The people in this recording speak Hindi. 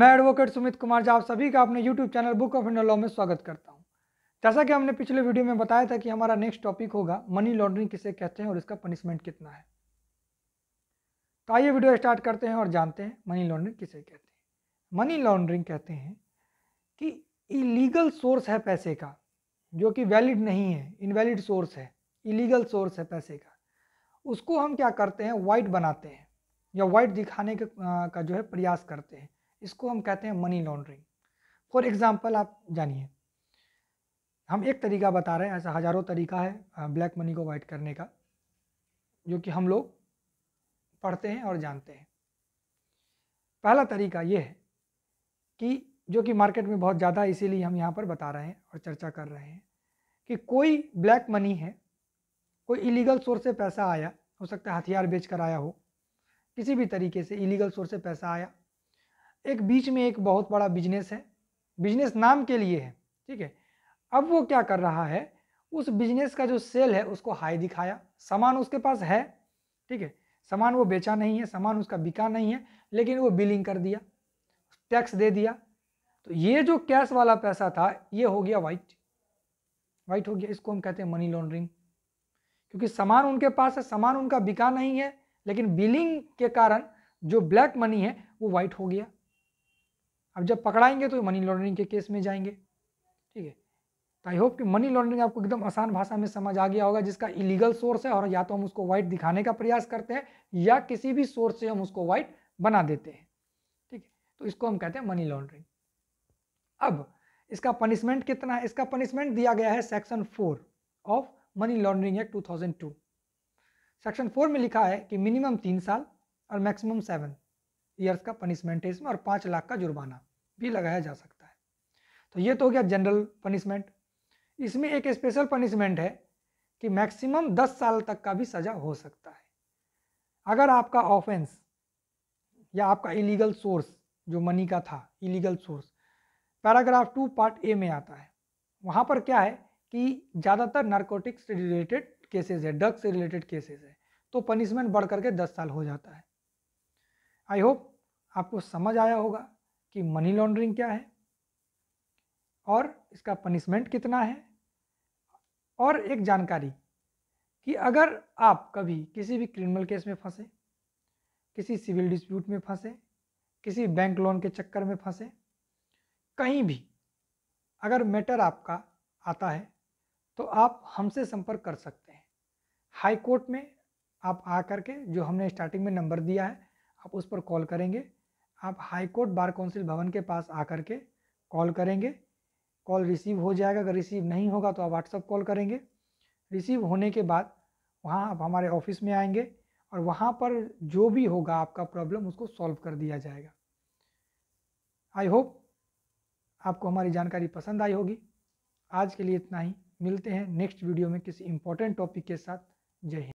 मैं एडवोकेट सुमित कुमार जी आप सभी का अपने YouTube channel book of India law में स्वागत करता हूँ जैसा कि हमने पिछले वीडियो में बताया था कि हमारा नेक्स्ट टॉपिक होगा मनी लॉन्ड्रिंग किसे कहते हैं और इसका पनिशमेंट कितना है तो आइए वीडियो स्टार्ट करते हैं और जानते हैं मनी लॉन्ड्रिंग किसे कहते हैं मनी लॉन्ड्रिंग कहते हैं कि इलीगल सोर्स है पैसे का जो कि वैलिड नहीं है इनवैलिड सोर्स है इलीगल सोर्स है पैसे का उसको हम क्या करते हैं वाइट बनाते हैं या वाइट दिखाने का जो है प्रयास करते हैं इसको हम कहते हैं मनी लॉन्ड्रिंग फॉर एग्ज़ाम्पल आप जानिए हम एक तरीका बता रहे हैं ऐसा हज़ारों तरीका है ब्लैक मनी को वाइट करने का जो कि हम लोग पढ़ते हैं और जानते हैं पहला तरीका ये है कि जो कि मार्केट में बहुत ज़्यादा इसीलिए हम यहाँ पर बता रहे हैं और चर्चा कर रहे हैं कि कोई ब्लैक मनी है कोई इलीगल सोर्स से पैसा आया हो सकता है हथियार बेच कर आया हो किसी भी तरीके से इलीगल सोर्स से पैसा आया एक बीच में एक बहुत बड़ा बिजनेस है बिजनेस नाम के लिए है ठीक है अब वो क्या कर रहा है उस बिजनेस का जो सेल है उसको हाई दिखाया सामान उसके पास है ठीक है सामान वो बेचा नहीं है सामान उसका बिका नहीं है लेकिन वो बिलिंग कर दिया टैक्स दे दिया तो ये जो कैश वाला पैसा था ये हो गया वाइट वाइट हो गया इसको हम कहते हैं मनी लॉन्ड्रिंग क्योंकि सामान उनके पास है सामान उनका बिका नहीं है लेकिन बिलिंग के कारण जो ब्लैक मनी है वो वाइट हो गया अब जब पकड़ाएंगे तो मनी लॉन्ड्रिंग के केस में जाएंगे ठीक है तो आई होप कि मनी लॉन्ड्रिंग आपको एकदम आसान भाषा में समझ आ गया होगा जिसका इलीगल सोर्स है और या तो हम उसको वाइट दिखाने का प्रयास करते हैं या किसी भी सोर्स से हम उसको वाइट बना देते हैं ठीक है तो इसको हम कहते हैं मनी लॉन्ड्रिंग अब इसका पनिशमेंट कितना है इसका पनिशमेंट दिया गया है section four of money laundering act two section four में लिखा है कि मिनिमम तीन साल और मैक्सिमम सेवन ईयर्स का पनिशमेंट है इसमें और पाँच लाख का जुर्माना भी लगाया जा सकता है तो ये तो हो गया जनरल पनिशमेंट इसमें एक स्पेशल पनिशमेंट है कि मैक्सिमम दस साल तक का भी सज़ा हो सकता है अगर आपका ऑफेंस या आपका इलीगल सोर्स जो मनी का था illegal source paragraph two part A में आता है वहाँ पर क्या है कि ज़्यादातर से रिलेटेड केसेस है ड्रग्स से रिलेटेड केसेस है तो पनिशमेंट बढ़ करके दस साल हो जाता है आई होप आपको समझ आया होगा कि मनी लॉन्ड्रिंग क्या है और इसका पनिशमेंट कितना है और एक जानकारी कि अगर आप कभी किसी भी क्रिमिनल केस में फंसे किसी सिविल डिस्प्यूट में फंसे किसी बैंक लोन के चक्कर में फंसे कहीं भी अगर मैटर आपका आता है तो आप हमसे संपर्क कर सकते हैं हाई कोर्ट में आप आ करके जो हमने स्टार्टिंग में नंबर दिया है आप उस पर कॉल करेंगे आप हाई कोर्ट बार काउंसिल भवन के पास आकर के कॉल करेंगे कॉल रिसीव हो जाएगा अगर रिसीव नहीं होगा तो आप व्हाट्सअप कॉल करेंगे रिसीव होने के बाद वहाँ आप हमारे ऑफिस में आएंगे और वहाँ पर जो भी होगा आपका प्रॉब्लम उसको सॉल्व कर दिया जाएगा आई होप आपको हमारी जानकारी पसंद आई होगी आज के लिए इतना ही मिलते हैं नेक्स्ट वीडियो में किसी इंपॉर्टेंट टॉपिक के साथ जय हिंद